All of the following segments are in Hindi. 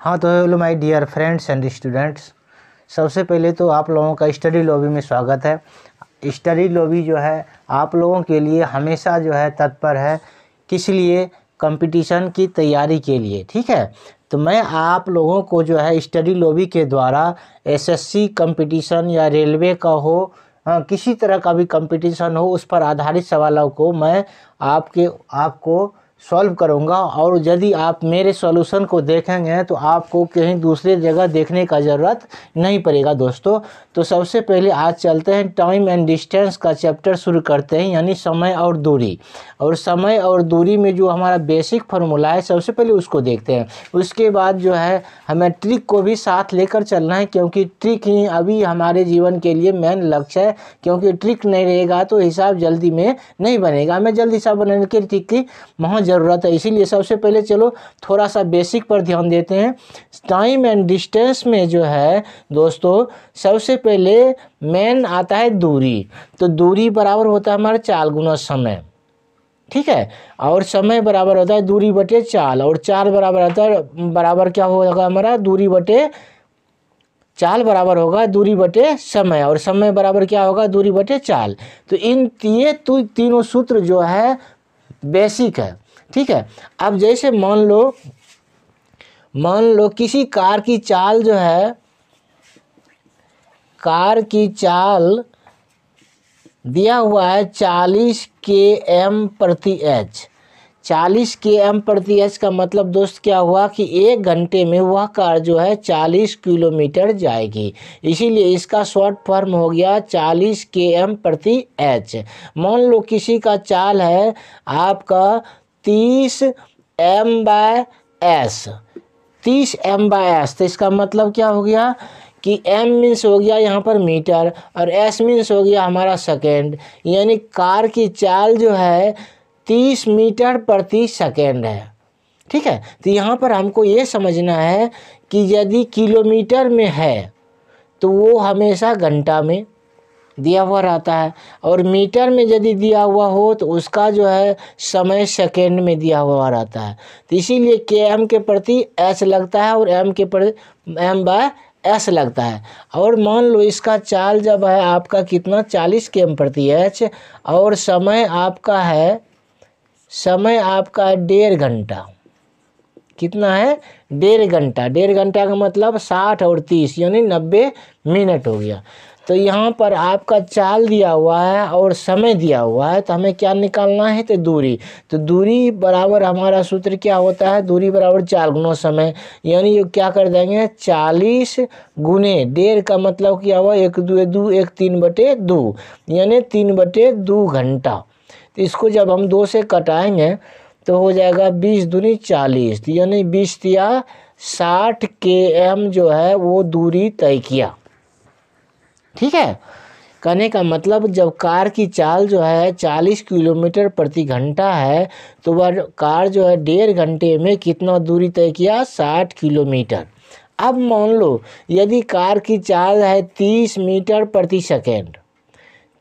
हाँ तो hello my dear friends and students सबसे पहले तो आप लोगों का स्टडी लॉबी में स्वागत है स्टडी लॉबी जो है आप लोगों के लिए हमेशा जो है तत्पर है किस लिए कंपटीशन की तैयारी के लिए ठीक है तो मैं आप लोगों को जो है स्टडी लॉबी के द्वारा एसएससी कंपटीशन या रेलवे का हो हाँ किसी तरह का भी कंपटीशन हो उस पर आधारित सवालों को मैं आपके आपको सॉल्व करूँगा और यदि आप मेरे सॉल्यूशन को देखेंगे तो आपको कहीं दूसरे जगह देखने का ज़रूरत नहीं पड़ेगा दोस्तों तो सबसे पहले आज चलते हैं टाइम एंड डिस्टेंस का चैप्टर शुरू करते हैं यानी समय और दूरी और समय और दूरी में जो हमारा बेसिक फार्मूला है सबसे पहले उसको देखते हैं उसके बाद जो है हमें ट्रिक को भी साथ लेकर चलना है क्योंकि ट्रिक ही अभी हमारे जीवन के लिए मेन लक्ष्य है क्योंकि ट्रिक नहीं रहेगा तो हिसाब जल्दी में नहीं बनेगा हमें जल्दी हिसाब बनाने के ट्रिक की पहुँच ज़रूरत है इसीलिए सबसे पहले चलो थोड़ा सा बेसिक पर ध्यान देते हैं टाइम एंड डिस्टेंस में जो है दोस्तों सबसे पहले मेन आता है दूरी तो दूरी बराबर होता है हमारा चार गुना समय ठीक है और समय बराबर होता है दूरी बटे चाल और चाल बराबर होता है बराबर क्या होगा हमारा दूरी बटे चाल बराबर होगा दूरी बटे समय और समय बराबर क्या होगा दूरी बटे चाल तो इन ये तीनों सूत्र जो है बेसिक है ठीक है अब जैसे मान लो मान लो किसी कार की चाल जो है कार की चाल दिया हुआ है चालीस के एम प्रति एच चालीस के एम प्रति एच का मतलब दोस्त क्या हुआ कि एक घंटे में वह कार जो है चालीस किलोमीटर जाएगी इसीलिए इसका शॉर्ट फॉर्म हो गया चालीस के एम प्रति एच मान लो किसी का चाल है आपका तीस एम बाय एस तीस एम बाय एस तो इसका मतलब क्या हो गया कि एम मीन्स हो गया यहाँ पर मीटर और एस मीन्स हो गया हमारा सेकेंड यानी कार की चाल जो है तीस मीटर प्रति सेकेंड है ठीक है तो यहाँ पर हमको ये समझना है कि यदि किलोमीटर में है तो वो हमेशा घंटा में दिया हुआ रहता है और मीटर में यदि दिया हुआ हो तो उसका जो है समय सेकेंड में दिया हुआ रहता है तो इसीलिए के एम के प्रति एस लगता है और एम के प्रति एम बाय एस लगता है और मान लो इसका चाल जब है आपका कितना चालीस के एम प्रति एच और समय आपका है समय आपका है डेढ़ घंटा कितना है डेढ़ घंटा डेढ़ घंटा का मतलब साठ और तीस यानी नब्बे मिनट हो गया तो यहाँ पर आपका चाल दिया हुआ है और समय दिया हुआ है तो हमें क्या निकालना है तो दूरी तो दूरी बराबर हमारा सूत्र क्या होता है दूरी बराबर चाल गुना समय यानी ये क्या कर देंगे चालीस गुने डेढ़ का मतलब क्या हुआ एक दो दो एक तीन बटे दो यानी तीन बटे दो घंटा तो इसको जब हम दो से कटाएंगे तो हो जाएगा बीस दूनी चालीस तो यानी बीस दिया साठ के एम जो है वो दूरी तय किया ठीक है कहने का मतलब जब कार की चाल जो है 40 किलोमीटर प्रति घंटा है तो वह कार जो है डेढ़ घंटे में कितना दूरी तय किया 60 किलोमीटर अब मान लो यदि कार की चाल है 30 मीटर प्रति सेकेंड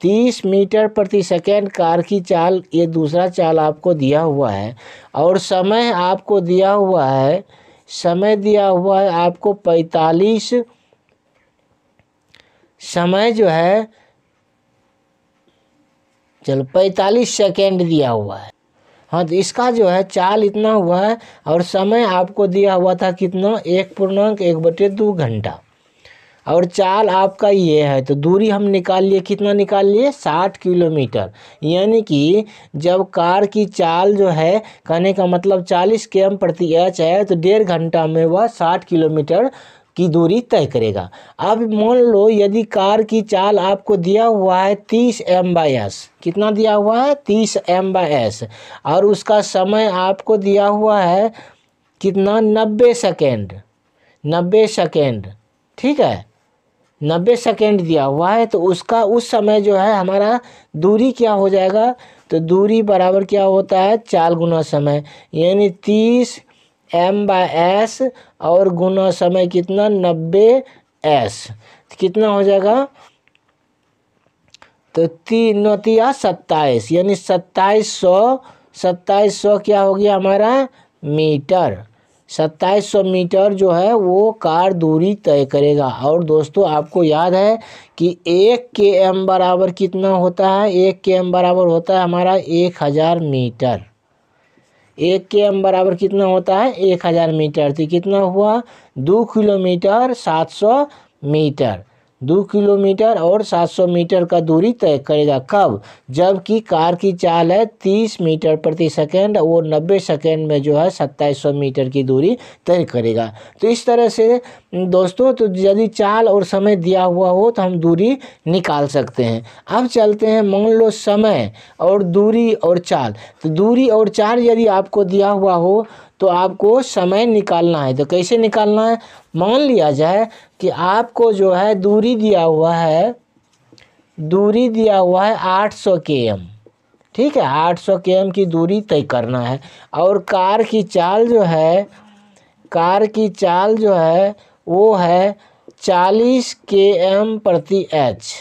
30 मीटर प्रति सेकेंड कार की चाल ये दूसरा चाल आपको दिया हुआ है और समय आपको दिया हुआ है समय दिया हुआ है आपको पैंतालीस समय जो है चलो पैंतालीस सेकेंड दिया हुआ है हाँ तो इसका जो है चाल इतना हुआ है और समय आपको दिया हुआ था कितना एक पूर्णांक एक बटे दो घंटा और चाल आपका ये है तो दूरी हम निकाल लिए कितना निकाल लिए साठ किलोमीटर यानी कि जब कार की चाल जो है कहने का मतलब चालीस के एम प्रति एच है तो डेढ़ घंटा में वह साठ किलोमीटर की दूरी तय करेगा अब मान लो यदि कार की चाल आपको दिया हुआ है तीस एम बाई एस कितना दिया हुआ है तीस एम बाई एस और उसका समय आपको दिया हुआ है कितना नब्बे सेकेंड नब्बे सेकेंड ठीक है नब्बे सेकेंड दिया हुआ है तो उसका उस समय जो है हमारा दूरी क्या हो जाएगा तो दूरी बराबर क्या होता है चार गुना समय यानी तीस एम बाय एस और गुना समय कितना नब्बे एस तो कितना हो जाएगा तो तीन नौतिया सत्ताईस यानी सत्ताईस सौ सत्ताईस सौ क्या हो गया हमारा मीटर सत्ताईस सौ मीटर जो है वो कार दूरी तय करेगा और दोस्तों आपको याद है कि एक के एम बराबर कितना होता है एक के एम बराबर होता है हमारा एक हज़ार मीटर एक के एम बराबर कितना होता है एक हज़ार मीटर तो कितना हुआ दो किलोमीटर सात सौ मीटर दो किलोमीटर और 700 मीटर का दूरी तय करेगा कब जबकि कार की चाल है 30 मीटर प्रति सेकेंड वो 90 सेकेंड में जो है 2700 मीटर की दूरी तय करेगा तो इस तरह से दोस्तों तो यदि चाल और समय दिया हुआ हो तो हम दूरी निकाल सकते हैं अब चलते हैं मान लो समय और दूरी और चाल तो दूरी और चाल यदि आपको दिया हुआ हो तो आपको समय निकालना है तो कैसे निकालना है मान लिया जाए कि आपको जो है दूरी दिया हुआ है दूरी दिया हुआ है 800 सौ के एम ठीक है 800 सौ के एम की दूरी तय करना है और कार की चाल जो है कार की चाल जो है वो है 40 के एम प्रति एच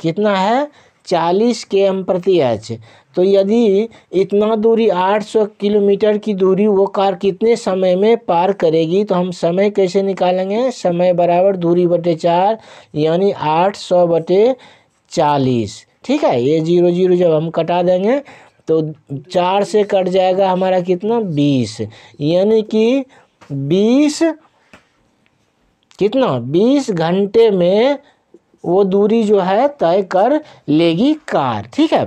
कितना है 40 के एम प्रति एच तो यदि इतना दूरी 800 किलोमीटर की दूरी वो कार कितने समय में पार करेगी तो हम समय कैसे निकालेंगे समय बराबर दूरी बटे चार यानी 800 बटे चालीस ठीक है ये जीरो जीरो जब हम कटा देंगे तो चार से कट जाएगा हमारा कितना बीस यानी कि बीस कितना बीस घंटे में वो दूरी जो है तय कर लेगी कार ठीक है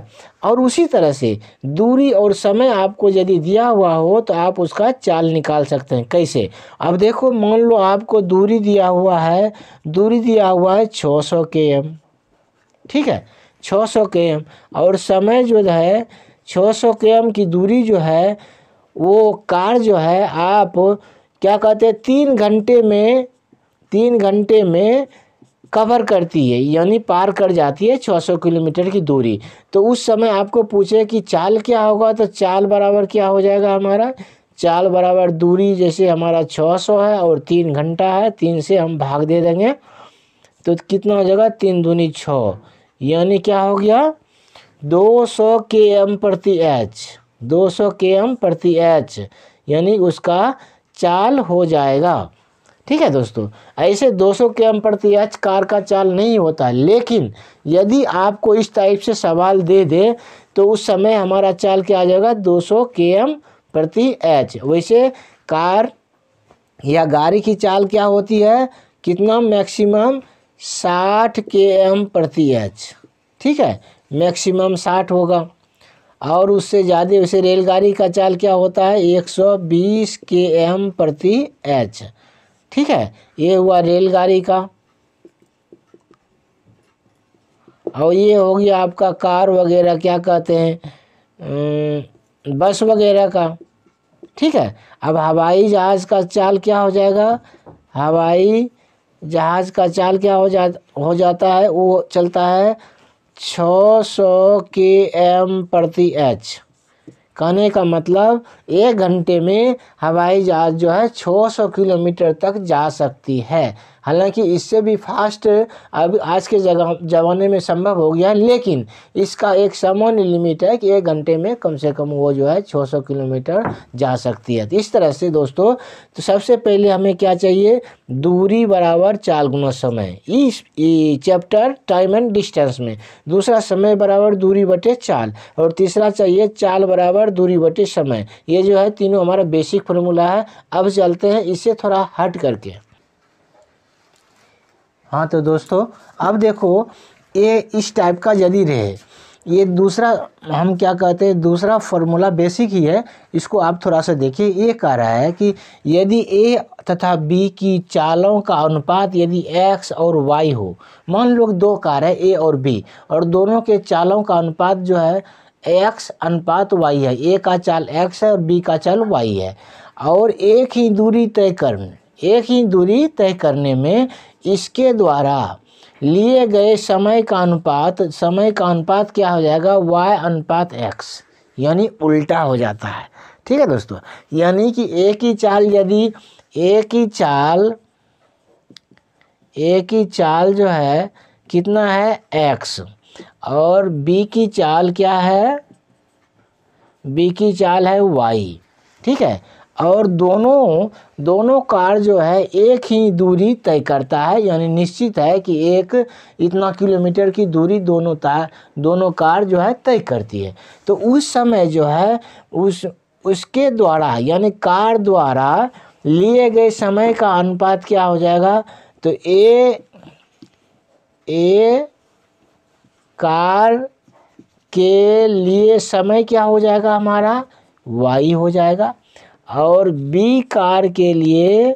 और उसी तरह से दूरी और समय आपको यदि दिया हुआ हो तो आप उसका चाल निकाल सकते हैं कैसे अब देखो मान लो आपको दूरी दिया हुआ है दूरी दिया हुआ है 600 सौ के एम ठीक है 600 सौ के एम और समय जो है 600 सौ के एम की दूरी जो है वो कार जो है आप क्या कहते हैं तीन घंटे में तीन घंटे में कवर करती है यानी पार कर जाती है 600 किलोमीटर की दूरी तो उस समय आपको पूछे कि चाल क्या होगा तो चाल बराबर क्या हो जाएगा हमारा चाल बराबर दूरी जैसे हमारा 600 है और तीन घंटा है तीन से हम भाग दे देंगे तो कितना हो जाएगा तीन दूनी छः यानी क्या हो गया 200 सौ के एम प्रति एच दो सौ के एम प्रति एच यानी उसका चाल हो जाएगा ठीक है दोस्तों ऐसे सौ के अप्रत्यक्ष कार का चाल नहीं होता लेकिन यदि आपको इस टाइप से सवाल दे दे तो उस समय हमारा चाल क्या आ जाएगा 200 सौ के एम प्रति एच वैसे कार या गाड़ी की चाल क्या होती है कितना मैक्सिमम 60 के एम प्रति एच ठीक है मैक्सिमम 60 होगा और उससे ज़्यादा वैसे रेलगाड़ी का चाल क्या होता है 120 के एम प्रति एच ठीक है ये हुआ रेलगाड़ी का और ये हो गया आपका कार वगैरह क्या कहते हैं बस वगैरह का ठीक है अब हवाई जहाज़ का चाल क्या हो जाएगा हवाई जहाज़ का चाल क्या हो जा हो जाता है वो चलता है सौ के एम प्रति एच कहने का मतलब एक घंटे में हवाई जहाज़ जो है छः सौ किलोमीटर तक जा सकती है हालांकि इससे भी फास्ट अब आज के ज़माने में संभव हो गया है लेकिन इसका एक सामान्य लिमिट है कि एक घंटे में कम से कम वो जो है 600 किलोमीटर जा सकती है तो इस तरह से दोस्तों तो सबसे पहले हमें क्या चाहिए दूरी बराबर चार गुना समय इस चैप्टर टाइम एंड डिस्टेंस में दूसरा समय बराबर दूरी बटे चाल और तीसरा चाहिए चाल बराबर दूरी बटे समय ये जो है तीनों हमारा बेसिक फॉर्मूला है अब चलते हैं इससे थोड़ा हट करके हाँ तो दोस्तों अब देखो ये इस टाइप का यदि रहे ये दूसरा हम क्या कहते हैं दूसरा फॉर्मूला बेसिक ही है इसको आप थोड़ा सा देखिए ये कह रहा है कि यदि ए तथा बी की चालों का अनुपात यदि एक्स और वाई हो मान लो दो कार है ए और बी और दोनों के चालों का अनुपात जो है एक्स अनुपात वाई है ए का चाल एक्स है और बी का चाल वाई है और एक ही दूरी तय करने एक ही दूरी तय करने में इसके द्वारा लिए गए समय का अनुपात समय का अनुपात क्या हो जाएगा वाई अनुपात एक्स यानी उल्टा हो जाता है ठीक है दोस्तों यानी कि एक ही चाल यदि एक ही चाल एक ही चाल जो है कितना है एक्स और बी की चाल क्या है बी की चाल है वाई ठीक है और दोनों दोनों कार जो है एक ही दूरी तय करता है यानी निश्चित है कि एक इतना किलोमीटर की दूरी दोनों तार दोनों कार जो है तय करती है तो उस समय जो है उस उसके द्वारा यानी कार द्वारा लिए गए समय का अनुपात क्या हो जाएगा तो ए ए कार के लिए समय क्या हो जाएगा हमारा वाई हो जाएगा और बी कार के लिए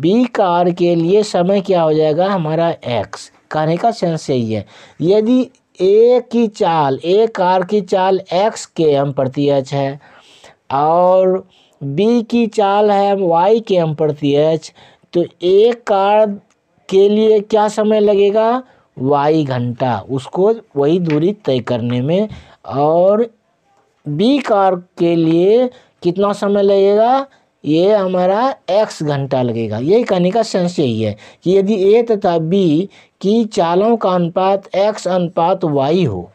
बी कार के लिए समय क्या हो जाएगा हमारा एक्स कहने का सेंस यही है यदि ए की चाल ए कार की चाल एक्स के एम प्रति एच है और बी की चाल है वाई के एम प्रति एच तो ए कार के लिए क्या समय लगेगा वाई घंटा उसको वही दूरी तय करने में और बी कार के लिए कितना समय लगेगा ये हमारा एक्स घंटा लगेगा यही कहने का सेंस यही है कि यदि ए तथा बी की चालों का अनुपात एक्स अनुपात वाई हो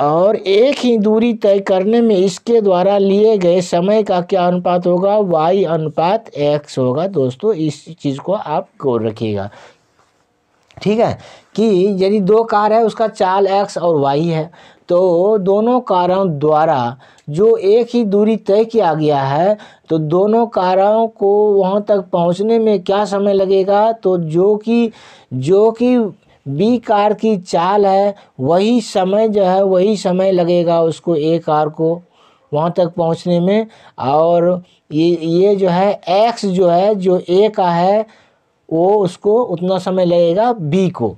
और एक ही दूरी तय करने में इसके द्वारा लिए गए समय का क्या अनुपात होगा वाई अनुपात एक्स होगा दोस्तों इस चीज़ को आप गौर रखिएगा ठीक है कि यदि दो कार है उसका चाल एक्स और वाई है तो दोनों कारों द्वारा जो एक ही दूरी तय किया गया है तो दोनों कारों को वहाँ तक पहुँचने में क्या समय लगेगा तो जो कि जो कि बी कार की चाल है वही समय जो है वही समय लगेगा उसको ए कार को वहाँ तक पहुँचने में और ये ये जो है एक्स जो है जो ए का है वो उसको उतना समय लगेगा बी को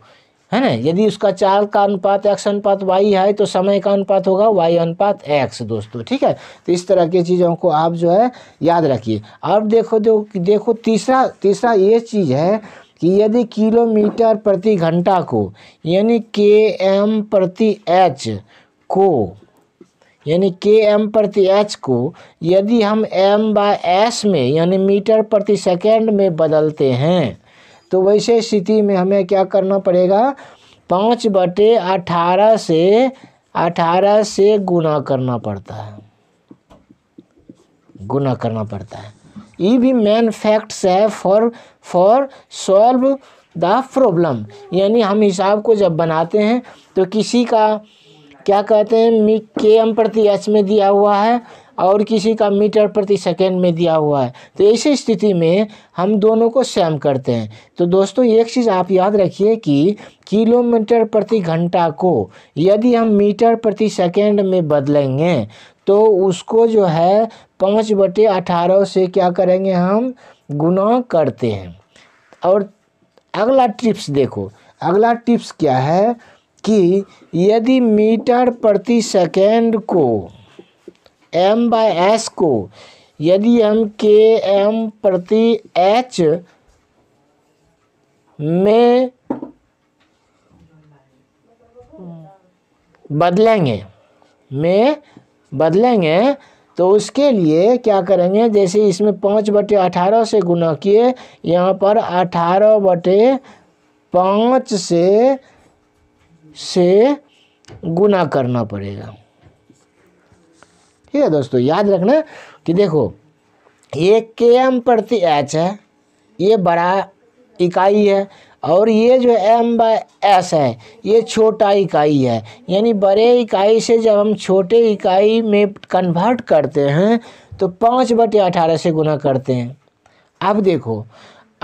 है ना यदि उसका चाल का अनुपात एक्स अनुपात वाई है तो समय का अनुपात होगा वाई अनुपात एक्स दोस्तों ठीक है तो इस तरह की चीज़ों को आप जो है याद रखिए अब देखो देखो देखो तीसरा तीसरा ये चीज़ है कि यदि किलोमीटर प्रति घंटा को यानी के एम प्रति एच को यानी के एम प्रति एच को यदि हम एम बाय एस में यानी मीटर प्रति सेकेंड में बदलते हैं तो वैसे स्थिति में हमें क्या करना पड़ेगा पाँच बटे अठारह से अठारह से गुना करना पड़ता है गुना करना पड़ता है ये भी मेन फैक्ट्स है for for solve the problem यानी हम हिसाब को जब बनाते हैं तो किसी का क्या कहते हैं मी के एम प्रति एच में दिया हुआ है और किसी का मीटर प्रति सेकेंड में दिया हुआ है तो ऐसी स्थिति में हम दोनों को सेम करते हैं तो दोस्तों एक चीज़ आप याद रखिए कि किलोमीटर प्रति घंटा को यदि हम मीटर प्रति सेकेंड में बदलेंगे तो उसको जो है पाँच बटे अठारह से क्या करेंगे हम गुना करते हैं और अगला टिप्स देखो अगला टिप्स क्या है कि यदि मीटर प्रति सेकेंड को एम बाय एस को यदि हम के एम प्रति एच में बदलेंगे में बदलेंगे तो उसके लिए क्या करेंगे जैसे इसमें पाँच बटे अठारह से गुना किए यहाँ पर अठारह बटे पाँच से से गुना करना पड़ेगा ठीक है दोस्तों याद रखना कि देखो ये के एम प्रति एच है ये बड़ा इकाई है और ये जो एम बाय एस है ये छोटा इकाई है यानी बड़े इकाई से जब हम छोटे इकाई में कन्वर्ट करते हैं तो पाँच बटे अठारह से गुना करते हैं अब देखो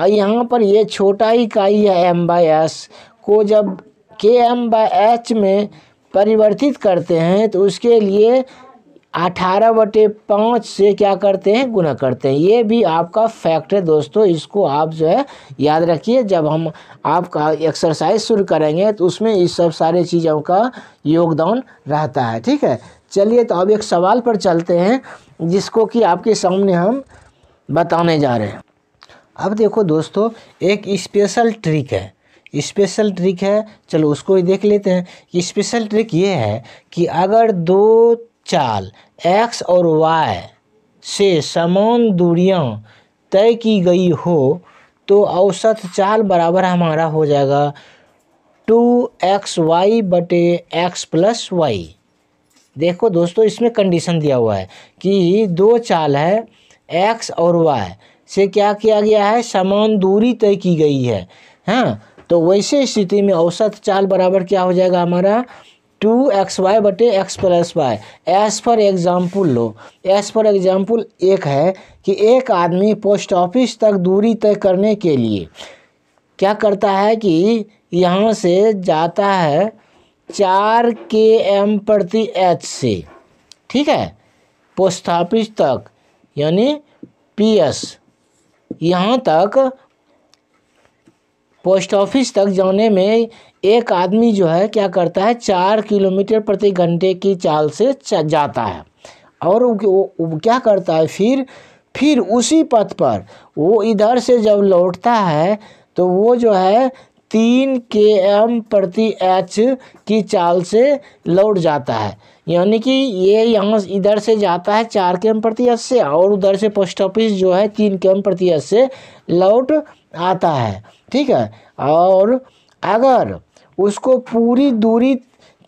यहाँ पर ये छोटा इकाई है एम बाय एस को जब के एम बाय एच में परिवर्तित करते हैं तो उसके लिए अठारह बटे पाँच से क्या करते हैं गुना करते हैं ये भी आपका फैक्ट है दोस्तों इसको आप जो है याद रखिए जब हम आपका एक्सरसाइज शुरू करेंगे तो उसमें इस सब सारे चीज़ों का योगदान रहता है ठीक है चलिए तो अब एक सवाल पर चलते हैं जिसको कि आपके सामने हम बताने जा रहे हैं अब देखो दोस्तों एक स्पेशल ट्रिक है स्पेशल ट्रिक है चलो उसको ही देख लेते हैं स्पेशल ट्रिक ये है कि अगर दो चाल एक्स और वाई से समान दूरियां तय की गई हो तो औसत चाल बराबर हमारा हो जाएगा टू एक्स वाई बटे एक्स प्लस वाई देखो दोस्तों इसमें कंडीशन दिया हुआ है कि दो चाल है एक्स और वाई से क्या किया गया है समान दूरी तय की गई है हाँ तो वैसे स्थिति में औसत चाल बराबर क्या हो जाएगा हमारा टू एक्स वाई बटे x plus y as per example लो एस पर एग्जाम्पल एक है कि एक आदमी पोस्ट ऑफिस तक दूरी तय करने के लिए क्या करता है कि यहाँ से जाता है चार के एम प्रति एच से ठीक है पोस्ट ऑफिस तक यानी पी एस यहाँ तक पोस्ट ऑफिस तक जाने में एक आदमी जो है क्या करता है चार किलोमीटर प्रति घंटे की चाल से जाता है और वो, क्या करता है फिर फिर उसी पथ पर वो इधर से जब लौटता है तो वो जो है तीन के एम प्रति एच की चाल से लौट जाता है यानी कि ये यहाँ इधर से जाता है चार के एम प्रति एच से और उधर से पोस्ट ऑफिस जो है तीन के एम प्रति एच से लौट आता है ठीक है और अगर उसको पूरी दूरी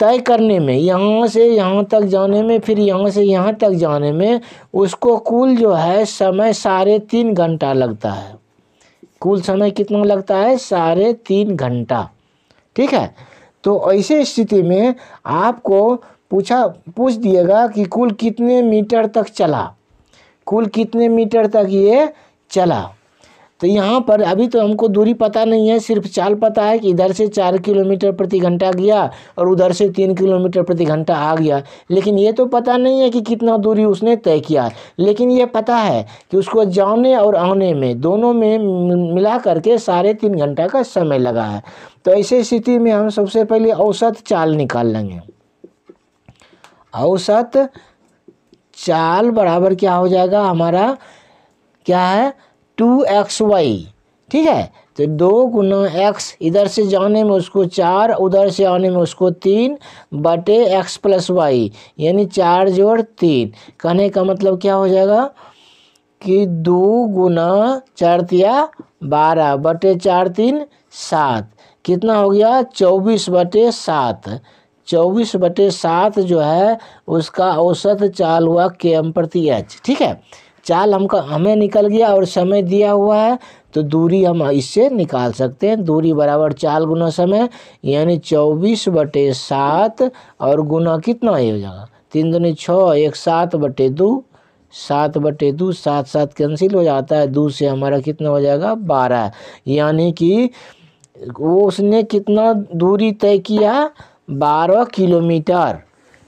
तय करने में यहाँ से यहाँ तक जाने में फिर यहाँ से यहाँ तक जाने में उसको कुल जो है समय साढ़े तीन घंटा लगता है कुल समय कितना लगता है साढ़े तीन घंटा ठीक है तो ऐसे स्थिति में आपको पूछा पूछ दिएगा कि कुल कितने मीटर तक चला कुल कितने मीटर तक ये चला तो यहाँ पर अभी तो हमको दूरी पता नहीं है सिर्फ चाल पता है कि इधर से चार किलोमीटर प्रति घंटा गया और उधर से तीन किलोमीटर प्रति घंटा आ गया लेकिन ये तो पता नहीं है कि कितना दूरी उसने तय किया है लेकिन ये पता है कि उसको जाने और आने में दोनों में मिला करके साढ़े तीन घंटा का समय लगा है तो ऐसे स्थिति में हम सबसे पहले औसत चाल निकाल लेंगे औसत चाल बराबर क्या हो जाएगा हमारा क्या है टू एक्स वाई ठीक है तो दो गुना एक्स इधर से जाने में उसको चार उधर से आने में उसको तीन बटे एक्स प्लस वाई यानी चार जोड़ तीन कहने का मतलब क्या हो जाएगा कि दो गुना चार तिया बारह बटे चार तीन सात कितना हो गया चौबीस बटे सात चौबीस बटे सात जो है उसका औसत चाल हुआ के एम प्रति एच ठीक है चाल हमका हमें निकल गया और समय दिया हुआ है तो दूरी हम इससे निकाल सकते हैं दूरी बराबर चाल गुना समय यानी चौबीस बटे सात और गुना कितना ये हो जाएगा तीन दो छः एक सात बटे दो सात बटे दो सात सात कैंसिल हो जाता है दो से हमारा कितना हो जाएगा बारह यानी कि वो उसने कितना दूरी तय किया बारह किलोमीटर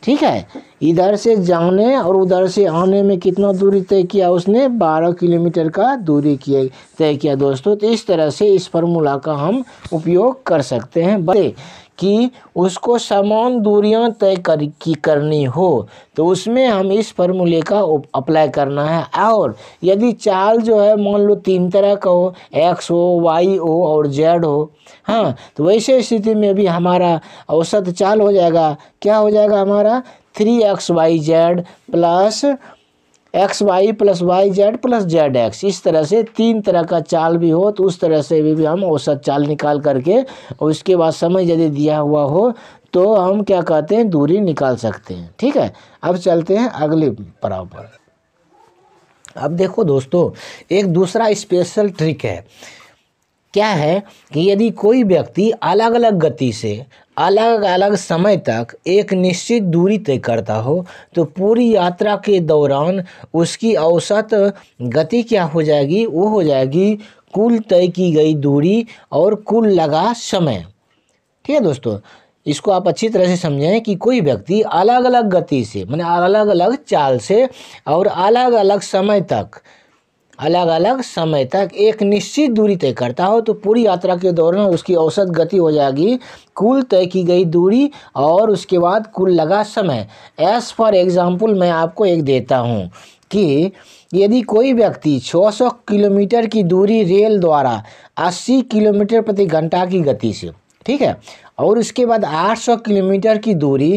ठीक है इधर से जाने और उधर से आने में कितना दूरी तय किया उसने 12 किलोमीटर का दूरी किया तय किया दोस्तों तो इस तरह से इस फार्मूला का हम उपयोग कर सकते हैं बड़े कि उसको समान दूरियां तय कर की करनी हो तो उसमें हम इस फॉर्मूले का अप्लाई करना है और यदि चाल जो है मान लो तीन तरह का हो एक्स हो वाई हो और जेड हो हाँ तो वैसे स्थिति में भी हमारा औसत चाल हो जाएगा क्या हो जाएगा हमारा three x y z plus x y plus y z plus z x इस तरह से तीन तरह का चाल भी हो तो उस तरह से भी, भी हम औसत चाल निकाल करके और उसके बाद समय यदि दिया हुआ हो तो हम क्या कहते हैं दूरी निकाल सकते हैं ठीक है अब चलते हैं अगले पड़ाव पर अब देखो दोस्तों एक दूसरा स्पेशल ट्रिक है क्या है कि यदि कोई व्यक्ति अलग अलग गति से अलग अलग समय तक एक निश्चित दूरी तय करता हो तो पूरी यात्रा के दौरान उसकी औसत गति क्या हो जाएगी वो हो जाएगी कुल तय की गई दूरी और कुल लगा समय ठीक है दोस्तों इसको आप अच्छी तरह से समझें कि कोई व्यक्ति अलग अलग गति से मैंने मतलब अलग अलग चाल से और अलग अलग समय तक अलग अलग समय तक एक निश्चित दूरी तय करता हो तो पूरी यात्रा के दौरान उसकी औसत गति हो जाएगी कुल तय की गई दूरी और उसके बाद कुल लगा समय एस फॉर एग्ज़ाम्पल मैं आपको एक देता हूँ कि यदि कोई व्यक्ति 600 किलोमीटर की दूरी रेल द्वारा 80 किलोमीटर प्रति घंटा की गति से ठीक है और उसके बाद 800 किलोमीटर की दूरी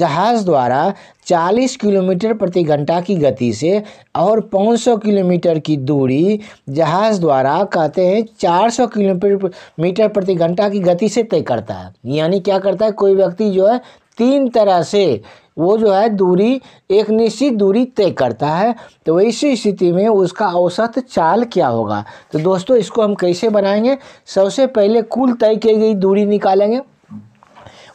जहाज़ द्वारा 40 किलोमीटर प्रति घंटा की गति से और 500 किलोमीटर की दूरी जहाज़ द्वारा कहते हैं 400 किलोमीटर मीटर प्रति घंटा की गति से तय करता है यानी क्या करता है कोई व्यक्ति जो है तीन तरह से वो जो है दूरी एक निश्चित दूरी तय करता है तो इसी स्थिति में उसका औसत चाल क्या होगा तो दोस्तों इसको हम कैसे बनाएंगे सबसे पहले कुल तय की गई दूरी निकालेंगे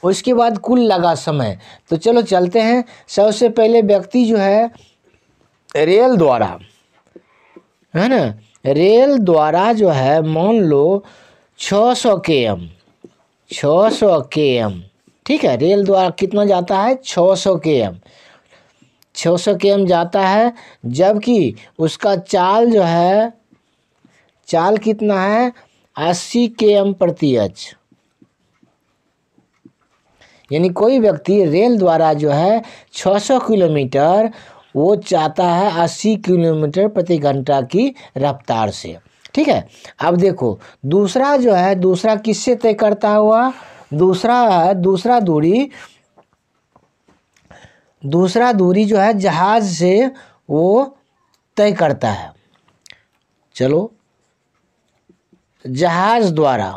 उसके बाद कुल लगा समय तो चलो चलते हैं सबसे पहले व्यक्ति जो है रेल द्वारा है ना रेल द्वारा जो है मान लो 600 सौ के एम छः सौ के एम ठीक है रेल द्वारा कितना जाता है 600 सौ के एम छः सौ के एम जाता है जबकि उसका चाल जो है चाल कितना है अस्सी के एम प्रति एच यानी कोई व्यक्ति रेल द्वारा जो है 600 किलोमीटर वो चाहता है 80 किलोमीटर प्रति घंटा की रफ्तार से ठीक है अब देखो दूसरा जो है दूसरा किससे तय करता हुआ दूसरा है दूसरा दूरी दूसरा दूरी जो है जहाज से वो तय करता है चलो जहाज द्वारा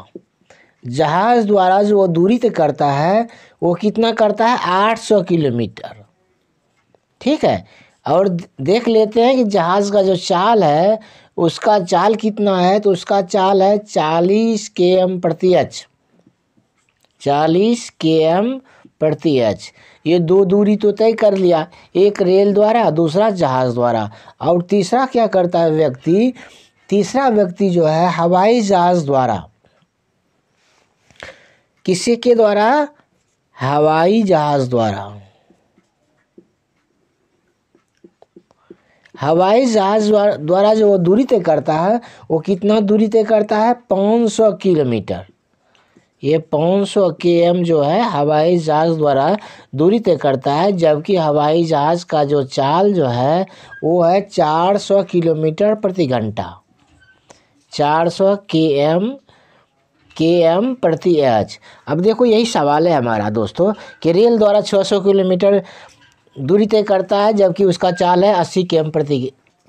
जहाज द्वारा जो वो दूरी तय करता है वो कितना करता है 800 किलोमीटर ठीक है और देख लेते हैं कि जहाज़ का जो चाल है उसका चाल कितना है तो उसका चाल है 40 के एम प्रति एच चालीस के एम प्रति एच ये दो दूरी तो तय कर लिया एक रेल द्वारा दूसरा जहाज़ द्वारा और तीसरा क्या करता है व्यक्ति तीसरा व्यक्ति जो है हवाई जहाज़ द्वारा किसी के द्वारा हवाई जहाज़ द्वारा हवाई जहाज द्वारा जो वो दूरी तय करता है वो कितना दूरी तय करता है पाँच सौ किलोमीटर ये 500 के जो है हवाई जहाज़ द्वारा दूरी तय करता है जबकि हवाई जहाज़ का जो चाल जो है वो है 400 किलोमीटर प्रति घंटा 400 के एम के एम प्रति एच अब देखो यही सवाल है हमारा दोस्तों कि रेल द्वारा 600 किलोमीटर दूरी तय करता है जबकि उसका चाल है 80 के एम प्रति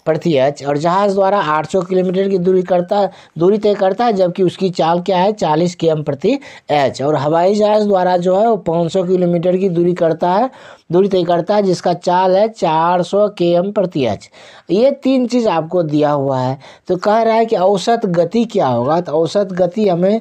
एच और जहाज़ द्वारा 800 किलोमीटर की दूरी करता दूरी तय करता है जबकि उसकी चाल क्या है 40 के एम प्रति एच और हवाई जहाज़ द्वारा जो है वो 500 किलोमीटर की दूरी करता है दूरी तय करता है जिसका चाल है 400 सौ के एम प्रति एच ये तीन चीज़ आपको दिया हुआ है तो कह रहा है कि औसत गति क्या होगा तो औसत गति हमें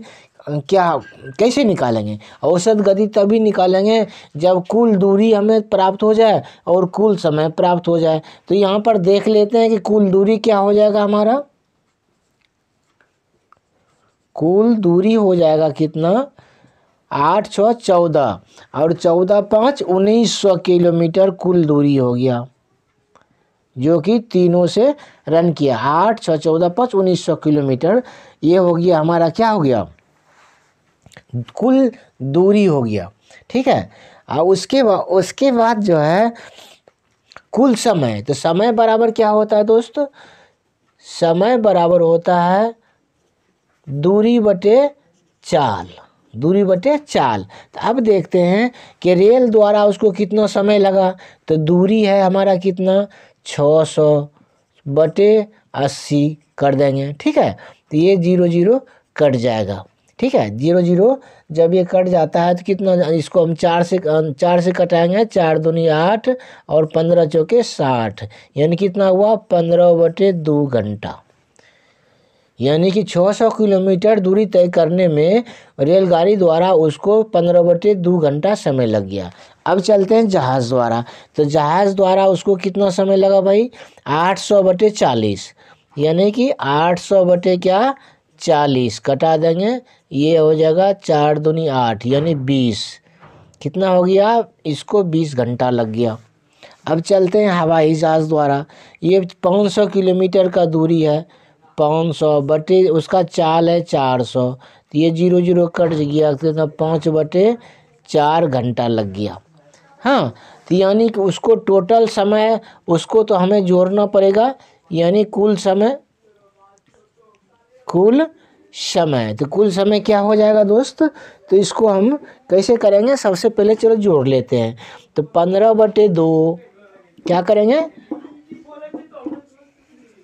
क्या कैसे निकालेंगे औसत गति तभी निकालेंगे जब कुल दूरी हमें प्राप्त हो जाए और कुल समय प्राप्त हो जाए तो यहाँ पर देख लेते हैं कि कुल दूरी क्या हो जाएगा हमारा कुल दूरी हो जाएगा कितना आठ छः चौदह और चौदह पाँच उन्नीस सौ किलोमीटर कुल दूरी हो गया जो कि तीनों से रन किया आठ छः चौदह पाँच उन्नीस सौ किलोमीटर ये हो गया हमारा क्या हो गया कुल दूरी हो गया ठीक है और उसके बाद उसके बाद जो है कुल समय तो समय बराबर क्या होता है दोस्त समय बराबर होता है दूरी बटे चाल दूरी बटे चाल तो अब देखते हैं कि रेल द्वारा उसको कितना समय लगा तो दूरी है हमारा कितना 600 बटे अस्सी कर देंगे ठीक है तो ये जीरो जीरो कट जाएगा ठीक है जीरो जीरो जब ये कट जाता है तो कितना इसको हम चार से चार से कटाएंगे चार दूनी आठ और पंद्रह चौके साठ यानी कितना हुआ पंद्रह बटे दो घंटा यानी कि 600 किलोमीटर दूरी तय करने में रेलगाड़ी द्वारा उसको पंद्रह बटे दो घंटा समय लग गया अब चलते हैं जहाज़ द्वारा तो जहाज़ द्वारा उसको कितना समय लगा भाई 800 बटे चालीस यानी कि 800 बटे क्या चालीस कटा देंगे ये हो जाएगा चार दूनी आठ यानी बीस कितना हो गया इसको बीस घंटा लग गया अब चलते हैं हवाई जहाज़ द्वारा ये पाँच सौ किलोमीटर का दूरी है पाँच सौ बटे उसका चाल है चार सौ तो ये जीरो जीरो कट गया तो पाँच बटे चार घंटा लग गया हाँ तो यानी कि उसको टोटल समय उसको तो हमें जोड़ना पड़ेगा यानी कुल समय कुल समय तो कुल समय क्या हो जाएगा दोस्त तो इसको हम कैसे करेंगे सबसे पहले चलो जोड़ लेते हैं तो पंद्रह बटे दो क्या करेंगे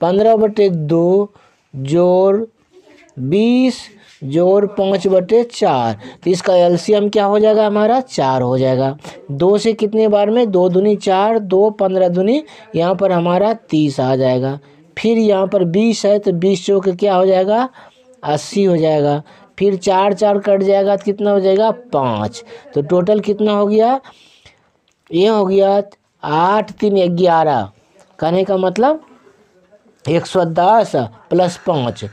पंद्रह बटे दो जोड़ बीस जोड़ पाँच बटे चार तो इसका एलसीएम क्या हो जाएगा हमारा चार हो जाएगा दो से कितने बार में दो दुनी चार दो पंद्रह दुनी यहाँ पर हमारा तीस आ जाएगा फिर यहाँ पर बीस है तो बीस चौके क्या हो जाएगा अस्सी हो जाएगा फिर चार चार कट जाएगा तो कितना हो जाएगा पाँच तो टोटल कितना हो गया ये हो गया आठ तीन ग्यारह कहने का मतलब एक सौ दस प्लस पाँच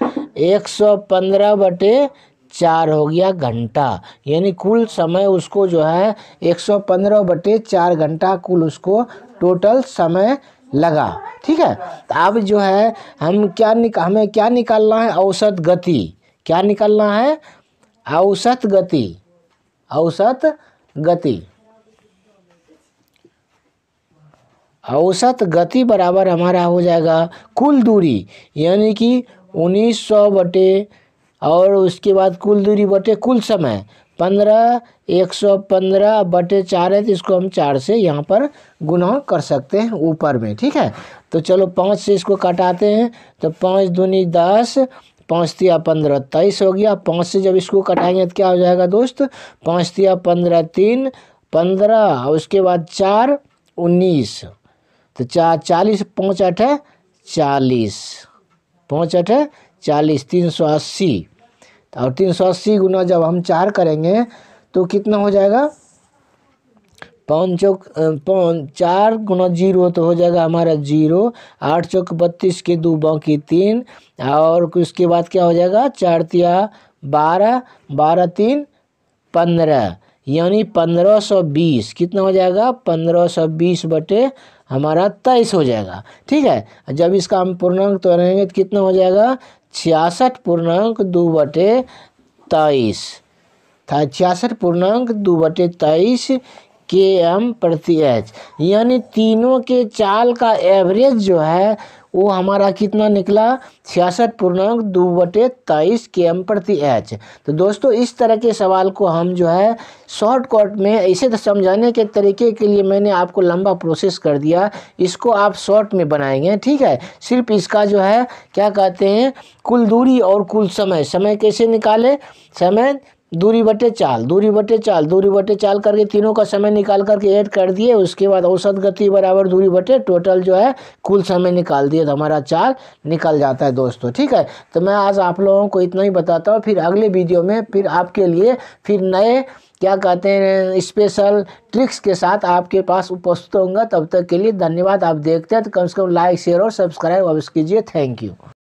एक सौ पंद्रह बटे चार हो गया घंटा यानी कुल समय उसको जो है एक सौ पंद्रह बटे चार घंटा कुल उसको टोटल समय लगा ठीक है तो अब जो है हम क्या निक हमें क्या निकालना है औसत गति क्या निकालना है औसत गति औसत गति औसत गति बराबर हमारा हो जाएगा कुल दूरी यानी कि उन्नीस सौ बटे और उसके बाद कुल दूरी बटे कुल समय पंद्रह एक सौ पंद्रह बटे चार है तो इसको हम चार से यहाँ पर गुना कर सकते हैं ऊपर में ठीक है तो चलो पाँच से इसको कटाते हैं तो पाँच दूनी दस पाँच तिया पंद्रह तेईस हो गया पाँच से जब इसको कटाएंगे तो क्या हो जाएगा दोस्त पाँच तिया पंद्रह तीन पंद्रह उसके बाद चार उन्नीस तो चार चालीस पाँच अठ चालीस पाँच अठ चालीस तीन सौ अस्सी तो और तीन सौ अस्सी गुना जब हम चार करेंगे तो कितना हो जाएगा पौन चौक पौन चार गुना जीरो तो हो जाएगा हमारा जीरो आठ चौक बत्तीस के दो बाकी तीन और उसके बाद क्या हो जाएगा चार तिया बारह बारह तीन पंद्रह यानी पंद्रह सौ बीस कितना हो जाएगा पंद्रह सौ बीस बटे हमारा तेईस हो जाएगा ठीक है जब इसका हम पूर्णांक तो रहेंगे तो कितना हो जाएगा छियासठ पूर्णांक दो बटे तेईस था छियासठ पूर्णांक दो बटे तेईस के एम प्रति एच यानी तीनों के चाल का एवरेज जो है वो हमारा कितना निकला छियासठ पूर्णांक दो बटे तेईस के एम प्रति एच तो दोस्तों इस तरह के सवाल को हम जो है शॉर्टकट में इसे तो समझाने के तरीके के लिए मैंने आपको लंबा प्रोसेस कर दिया इसको आप शॉर्ट में बनाएंगे ठीक है सिर्फ इसका जो है क्या कहते हैं कुल दूरी और कुल समय समय कैसे निकाले समय दूरी बटे चाल दूरी बटे चाल दूरी बटे चाल करके तीनों का समय निकाल करके ऐड कर दिए उसके बाद औसत गति बराबर दूरी बटे टोटल जो है कुल समय निकाल दिए तो हमारा चाल निकल जाता है दोस्तों ठीक है तो मैं आज आप लोगों को इतना ही बताता हूँ फिर अगले वीडियो में फिर आपके लिए फिर नए क्या कहते हैं स्पेशल ट्रिक्स के साथ आपके पास उपस्थित होंगे तब तक के लिए धन्यवाद आप देखते हैं तो कम से कम लाइक शेयर और सब्सक्राइब अवश्य कीजिए थैंक यू